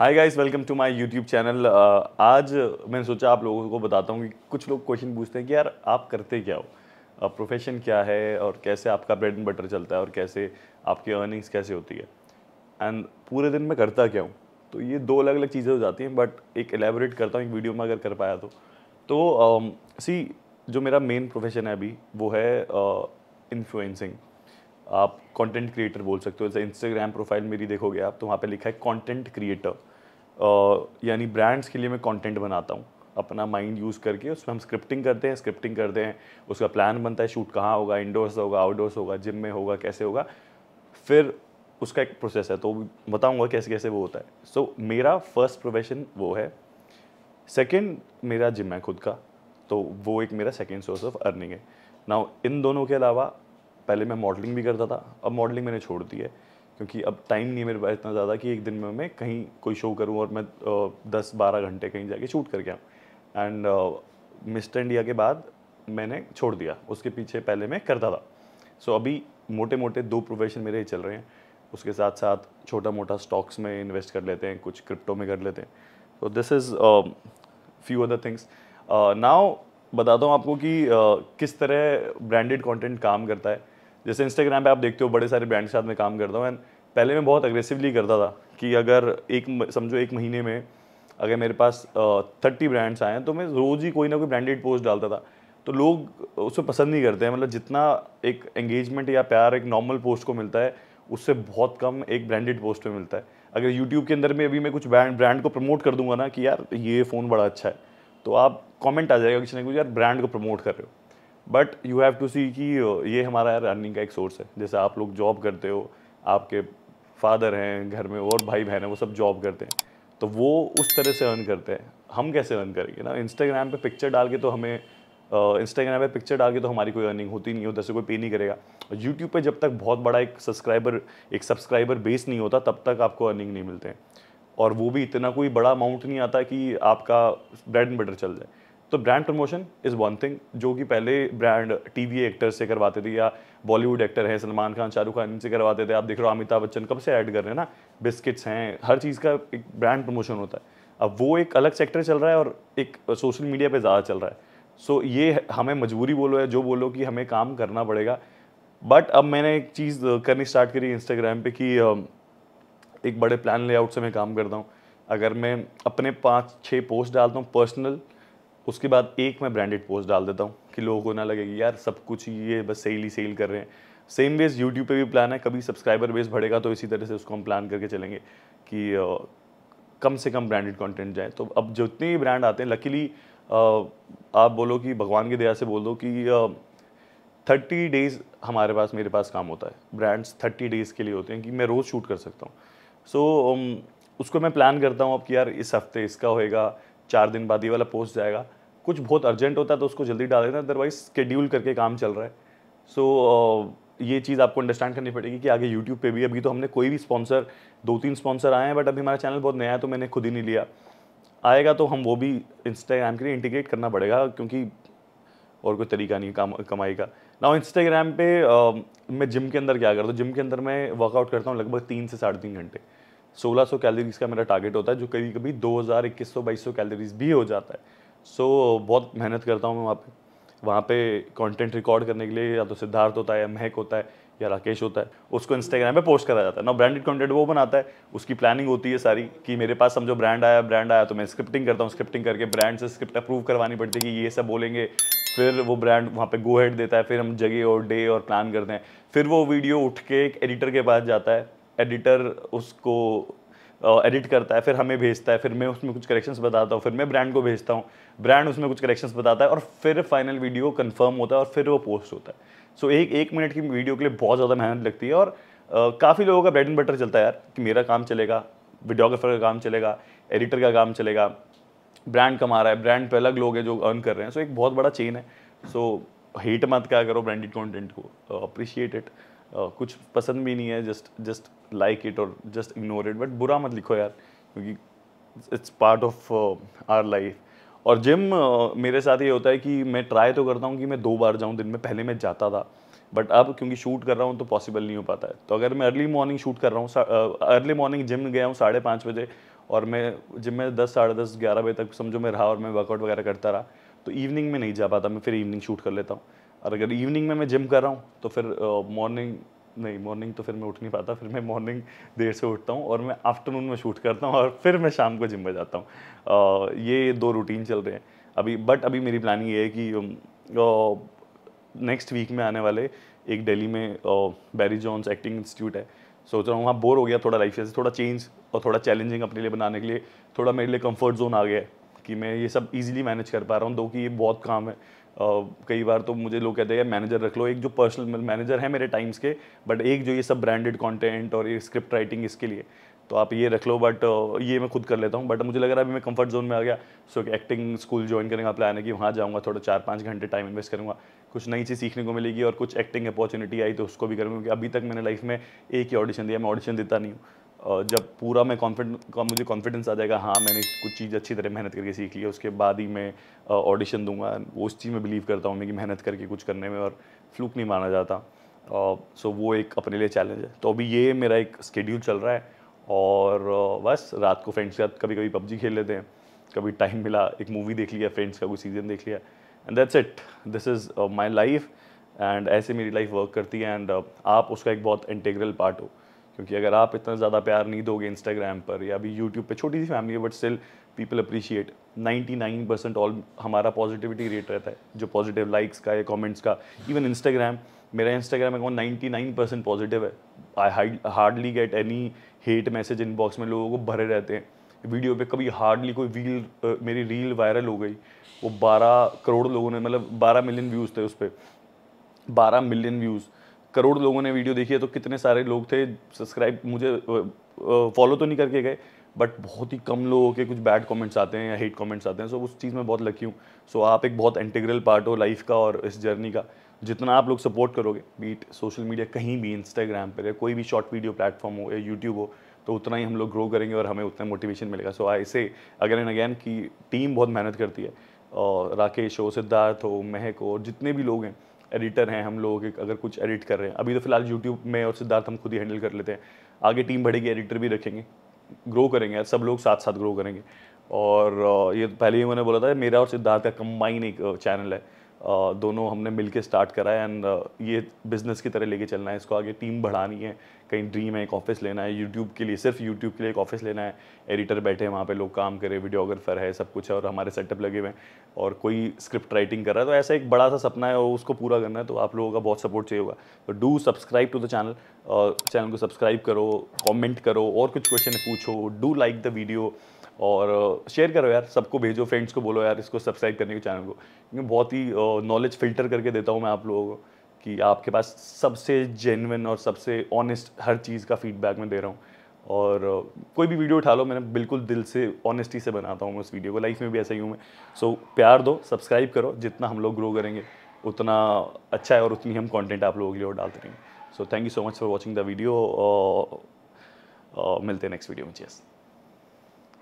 hi guys welcome to my YouTube channel आज मैंने सोचा आप लोगों को बताता हूँ कि कुछ लोग क्वेश्चन पूछते हैं कि यार आप करते क्या हो प्रोफेशन uh, क्या है और कैसे आपका ब्रेड एंड बटर चलता है और कैसे आपकी अर्निंग्स कैसे होती है एंड पूरे दिन मैं करता क्या हूँ तो ये दो अलग अलग चीज़ें हो जाती हैं बट एक एलेबोरेट करता हूँ एक वीडियो में अगर कर पाया तो तो सी um, जो मेरा मेन प्रोफेशन है अभी वो है इन्फ्लुएंसिंग uh, आप कंटेंट क्रिएटर बोल सकते हो जैसे इंस्टाग्राम प्रोफाइल मेरी देखोगे आप तो वहाँ पे लिखा है कंटेंट क्रिएटर यानी ब्रांड्स के लिए मैं कंटेंट बनाता हूँ अपना माइंड यूज़ करके उसमें हम स्क्रिप्टिंग करते हैं स्क्रिप्टिंग करते हैं उसका प्लान बनता है शूट कहाँ होगा इंडोर्स होगा आउटडोर्स होगा जिम में होगा कैसे होगा फिर उसका एक प्रोसेस है तो बताऊँगा कैसे कैसे वो होता है सो so, मेरा फर्स्ट प्रोफेशन वो है सेकेंड मेरा जिम है खुद का तो वो एक मेरा सेकेंड सोर्स ऑफ अर्निंग है ना इन दोनों के अलावा पहले मैं मॉडलिंग भी करता था अब मॉडलिंग मैंने छोड़ दी है क्योंकि अब टाइम नहीं है मेरे पास इतना ज़्यादा कि एक दिन में मैं कहीं कोई शो करूँ और मैं दस बारह घंटे कहीं जाके शूट करके आऊँ एंड मिस्टर इंडिया के बाद मैंने छोड़ दिया उसके पीछे पहले मैं करता था सो so, अभी मोटे मोटे दो प्रोफेशन मेरे चल रहे हैं उसके साथ साथ छोटा मोटा स्टॉक्स में इन्वेस्ट कर लेते हैं कुछ क्रिप्टो में कर लेते हैं so this is few other things now बताता हूँ आपको कि uh, किस तरह ब्रांडेड कंटेंट काम करता है जैसे इंस्टाग्राम पे आप देखते हो बड़े सारे ब्रांड के साथ मैं काम करता हूँ एंड पहले मैं बहुत अग्रेसिवली करता था कि अगर एक समझो एक महीने में अगर मेरे पास थर्टी ब्रांड्स आए हैं तो मैं रोज़ ही कोई ना कोई ब्रांडेड पोस्ट डालता था तो लोग उसको पसंद नहीं करते हैं मतलब जितना एक एंगेजमेंट या प्यार एक नॉर्मल पोस्ट को मिलता है उससे बहुत कम एक ब्रांडेड पोस्ट में मिलता है अगर यूट्यूब के अंदर में अभी मैं कुछ ब्रांड ब्रांड को प्रमोट कर दूंगा ना कि यार ये फ़ोन बड़ा अच्छा है तो आप कमेंट आ जाएगा किसी ने कुछ यार ब्रांड को प्रमोट कर रहे हो but you have to see कि ये हमारा यार अर्निंग का एक सोर्स है जैसे आप लोग जॉब करते हो आपके फादर हैं घर में और भाई बहन हैं वो सब जॉब करते हैं तो वो उस तरह से अर्न करते हैं हम कैसे अर्न करेंगे ना इंस्टाग्राम पे पिक्चर डाल के तो हमें इंस्टाग्राम पे पिक्चर डाल के तो हमारी कोई अर्निंग होती नहीं उधर से कोई पे नहीं करेगा और यूट्यूब पर जब तक बहुत बड़ा एक सब्सक्राइबर एक सब्सक्राइबर बेस नहीं होता तब तक आपको अर्निंग नहीं मिलते और वो भी इतना कोई बड़ा अमाउंट नहीं आता कि आपका ब्रेड एंड बटर चल जाए तो brand promotion is one thing जो कि पहले ब्रांड टी वी एक्टर से करवाते थे या बॉलीवुड एक्टर हैं सलमान खान शाहरुख खान इनसे करवाते थे आप देख रहे हो अमिताभ बच्चन कब से ऐड कर रहे हैं ना बिस्किट्स हैं हर चीज़ का एक ब्रांड प्रमोशन होता है अब वो एक अलग सेक्टर चल रहा है और एक सोशल मीडिया पर ज़्यादा चल रहा है सो so, ये हमें मजबूरी बोलो या जो बोलो कि हमें काम करना पड़ेगा बट अब मैंने एक चीज़ करनी स्टार्ट करी इंस्टाग्राम पे कि एक बड़े प्लान लेआउट से मैं काम करता हूँ अगर मैं अपने पाँच छः पोस्ट डालता हूँ पर्सनल उसके बाद एक मैं ब्रांडेड पोस्ट डाल देता हूँ कि लोगों को ना लगे कि यार सब कुछ ये बस सेल ही सेल कर रहे हैं सेम वेज यूट्यूब पे भी प्लान है कभी सब्सक्राइबर बेस बढ़ेगा तो इसी तरह से उसको हम प्लान करके चलेंगे कि कम से कम ब्रांडेड कंटेंट जाए तो अब जितने भी ब्रांड आते हैं लकीली आप बोलो कि भगवान की दया से बोल दो कि थर्टी डेज़ हमारे पास मेरे पास काम होता है ब्रांड्स थर्टी डेज़ के लिए होते हैं कि मैं रोज़ शूट कर सकता हूँ सो so, um, उसको मैं प्लान करता हूँ अब कि यार इस हफ्ते इसका होएगा चार दिन बाद ये वाला पोस्ट जाएगा कुछ बहुत अर्जेंट होता है तो उसको जल्दी डाल देते हैं अदरवाइज स्केड्यूल करके काम चल रहा है सो so, ये चीज़ आपको अंडरस्टैंड करनी पड़ेगी कि आगे यूट्यूब पे भी अभी तो हमने कोई भी स्पॉन्सर दो तीन स्पॉन्सर आए हैं बट अभी हमारा चैनल बहुत नया है तो मैंने खुद ही नहीं लिया आएगा तो हम वो भी इंस्टाग्राम के लिए इंटीग्रेट करना पड़ेगा क्योंकि और कोई तरीका नहीं काम कमाई का ना इंस्टाग्राम पे आ, मैं जिम के अंदर क्या करता हूँ जिम के अंदर मैं वर्कआउट करता हूँ लगभग तीन से साढ़े तीन घंटे 1600 कैलोरीज़ का मेरा टारगेट होता है जो कभी कभी दो सौ बाईस सौ कैलोरीज़ भी हो जाता है सो so, बहुत मेहनत करता हूँ मैं वहाँ पे वहाँ पे कंटेंट रिकॉर्ड करने के लिए या तो सिद्धार्थ होता है या महक होता है या राकेश होता है उसको इंस्टाग्राम पे पोस्ट करा जाता है ना ब्रांडेड कंटेंट वो बनाता है उसकी प्लानिंग होती है सारी कि मेरे पास समझो ब्रांड आया ब्रांड आया तो मैं स्क्रिप्टिंग करता हूँ स्क्रिप्टिंग करके ब्रांड से स्क्रिप्ट अप्रूव करवानी पड़ती है कि ये सब बोलेंगे फिर वो ब्रांड वहाँ पे गो हेड देता है फिर हम जगह और डे और प्लान करते हैं फिर वो वीडियो उठ के एक एडिटर के पास जाता है एडिटर उसको एडिट करता है फिर हमें भेजता है फिर मैं उसमें कुछ करेक्शंस बताता हूँ फिर मैं ब्रांड को भेजता हूँ ब्रांड उसमें कुछ करेक्शंस बताता है और फिर फाइनल वीडियो कन्फर्म होता है और फिर वो पोस्ट होता है सो so, एक एक मिनट की वीडियो के लिए बहुत ज़्यादा मेहनत लगती है और काफ़ी लोगों का ब्रेड एंड बटर चलता है यार कि मेरा काम चलेगा वीडियोग्राफर का काम चलेगा एडिटर का काम चलेगा ब्रांड कमा रहा है ब्रांड पे अलग लोग हैं जो अर्न कर रहे हैं सो so, एक बहुत बड़ा चेन है सो so, हेट मत क्या करो ब्रांडेड कंटेंट को अप्रिशिएट इट कुछ पसंद भी नहीं है जस्ट जस्ट लाइक इट और जस्ट इग्नोर इट बट बुरा मत लिखो यार क्योंकि it's part of our life और जिम uh, मेरे साथ ये होता है कि मैं ट्राई तो करता हूँ कि मैं दो बार जाऊँ दिन में पहले मैं जाता था बट अब क्योंकि शूट कर रहा हूँ तो पॉसिबल नहीं हो पाता है तो अगर मैं अर्ली मॉर्निंग शूट कर रहा हूँ अर्ली मॉर्निंग जिम गया हूँ साढ़े पाँच बजे और मैं जिम में दस साढ़े दस ग्यारह बजे तक समझो मैं रहा और मैं वर्कआउट वगैरह करता रहा तो इवनिंग में नहीं जा पाता मैं फिर इवनिंग शूट कर लेता हूँ और अगर इवनिंग में मैं जिम कर रहा हूँ तो फिर मॉर्निंग नहीं मॉर्निंग तो फिर मैं उठ नहीं पाता फिर मैं मॉर्निंग देर से उठता हूँ और मैं आफ्टरनून में शूट करता हूँ और फिर मैं शाम को जिम में जाता हूँ ये दो रूटीन चल रहे हैं अभी बट अभी मेरी प्लानिंग ये है कि नेक्स्ट वीक में आने वाले एक दिल्ली में बैरी जॉन्स एक्टिंग इंस्टीट्यूट है सोच रहा हूँ वहाँ बोर हो गया थोड़ा लाइफ से थोड़ा चेंज और थोड़ा चैलेंजिंग अपने लिए बनाने के लिए थोड़ा मेरे लिए कंफर्ट जोन आ गया है कि मैं ये सब इजीली मैनेज कर पा रहा हूँ दो कि ये बहुत काम है कई बार तो मुझे लोग कहते हैं मैनेजर रख लो एक जो पर्सनल मैनेजर है मेरे टाइम्स के बट एक जो ये सब ब्रांडेड कंटेंट और ये स्क्रिप्ट राइटिंग इसके लिए तो आप ये रख लो बट ये मैं खुद कर लेता हूँ बट मुझे लग रहा है अभी मैं कंफर्ट जोन में आ गया so so, acting school join करेंगे आप लाने की वहाँ जाऊँगा थोड़ा चार पाँच घंटे टाइम इन्वेस्ट करूँगा कुछ नई चीज़ सीखने को मिलेगी और कुछ एक्टिंग अपॉर्चुनिटी आई तो उसको भी करूँगा क्योंकि अभी तक मैंने लाइफ में एक ही ऑडिशन दिया मैं ऑडिशन देता नहीं हूँ जब पूरा मैं कॉन्फिडेंस मुझे कॉन्फिडेंस आ जाएगा हाँ मैंने कुछ चीज़ अच्छी तरह मेहनत करके सीख ली उसके बाद ही मैं ऑडिशन दूंगा उस चीज़ में बिलीव करता हूँ मैं कि मेहनत करके कुछ करने में और फ्लूक नहीं माना जाता सो वो एक अपने लिए चैलेंज है तो अभी ये मेरा एक स्केड्यूल चल रहा है और बस रात को फ्रेंड्स के साथ कभी कभी पबजी खेल लेते हैं कभी टाइम मिला एक मूवी देख लिया फ्रेंड्स का कोई सीजन देख लिया and that's it this is my life and ऐसे मेरी लाइफ वर्क करती है एंड आप उसका एक बहुत इंटेग्रल पार्ट हो क्योंकि अगर आप इतना ज़्यादा प्यार नहीं दोगे इंस्टाग्राम पर या अभी यूट्यूब पे छोटी सी फैमिली है but still people appreciate 99 percent all हमारा पॉजिटिविटी रेट रहता है जो पॉजिटिव लाइक्स का या कमेंट्स का इवन इंस्टाग्राम मेरा इंस्टाग्राम अकाउंट 99 परसेंट पॉजिटिव है I hardly get any hate message inbox में लोगों को भरे रहते हैं वीडियो पे कभी हार्डली कोई रील मेरी रील वायरल हो गई वो 12 करोड़ लोगों ने मतलब 12 मिलियन व्यूज़ थे उस पर 12 मिलियन व्यूज़ करोड़ लोगों ने वीडियो देखी है तो कितने सारे लोग थे सब्सक्राइब मुझे फॉलो तो नहीं करके गए बट बहुत ही कम लोगों के कुछ बैड कमेंट्स आते हैं या हेट कमेंट्स आते हैं सो so, उस चीज़ में बहुत लकी हूँ सो so, आप एक बहुत इंटीग्रल पार्ट हो लाइफ का और इस जर्नी का जितना आप लोग सपोर्ट करोगे बीट सोशल मीडिया कहीं भी इंस्टाग्राम पर या कोई भी शॉर्ट वीडियो प्लेटफॉर्म हो या यूट्यूब हो तो उतना ही हम लोग ग्रो करेंगे और हमें उतना मोटिवेशन मिलेगा so I say again and again की टीम बहुत मेहनत करती है और राकेश हो सिद्धार्थ हो महक हो जितने भी लोग हैं एडिटर हैं हम लोग अगर कुछ एडिट कर रहे हैं अभी तो फिलहाल यूट्यूब में और सिद्धार्थ हम खुद ही हैंडल कर लेते हैं आगे टीम बढ़ेगी एडिटर भी रखेंगे ग्रो करेंगे सब लोग साथ साथ ग्रो करेंगे और ये पहले ही मैंने बोला था मेरा और सिद्धार्थ का कम्बाइन एक चैनल है दोनों हमने मिलके स्टार्ट करा है एंड ये बिज़नेस की तरह लेके चलना है इसको आगे टीम बढ़ानी है कहीं ड्रीम है एक ऑफिस लेना है यूट्यूब के लिए सिर्फ यूट्यूब के लिए एक ऑफिस लेना है एडिटर बैठे हैं वहाँ पे लोग काम करें वीडियोग्राफर है सब कुछ है और हमारे सेटअप लगे हुए हैं और कोई स्क्रिप्ट राइटिंग कर रहा है तो ऐसा एक बड़ा सा सपना है और उसको पूरा करना है तो आप लोगों का बहुत सपोर्ट चाहिए होगा तो do subscribe to the channel और चैनल को सब्सक्राइब करो कॉमेंट करो और कुछ क्वेश्चन पूछो डू लाइक द वीडियो और शेयर uh, करो यार सबको भेजो फ्रेंड्स को बोलो यार इसको सब्सक्राइब करने के चैनल को क्योंकि बहुत ही नॉलेज uh, फिल्टर करके देता हूँ मैं आप लोगों को कि आपके पास सबसे जेनविन और सबसे ऑनेस्ट हर चीज़ का फीडबैक मैं दे रहा हूँ और कोई भी वीडियो उठा लो मैंने बिल्कुल दिल से ऑनेस्टी से बनाता हूँ उस वीडियो को लाइफ में भी ऐसा ही हूँ मैं सो so, प्यार दो सब्सक्राइब करो जितना हम लोग ग्रो करेंगे उतना अच्छा है और उतनी हम कंटेंट आप लोगों के लिए डालते रहेंगे so thank you so much for watching the video मिलते हैं नेक्स्ट वीडियो में चेस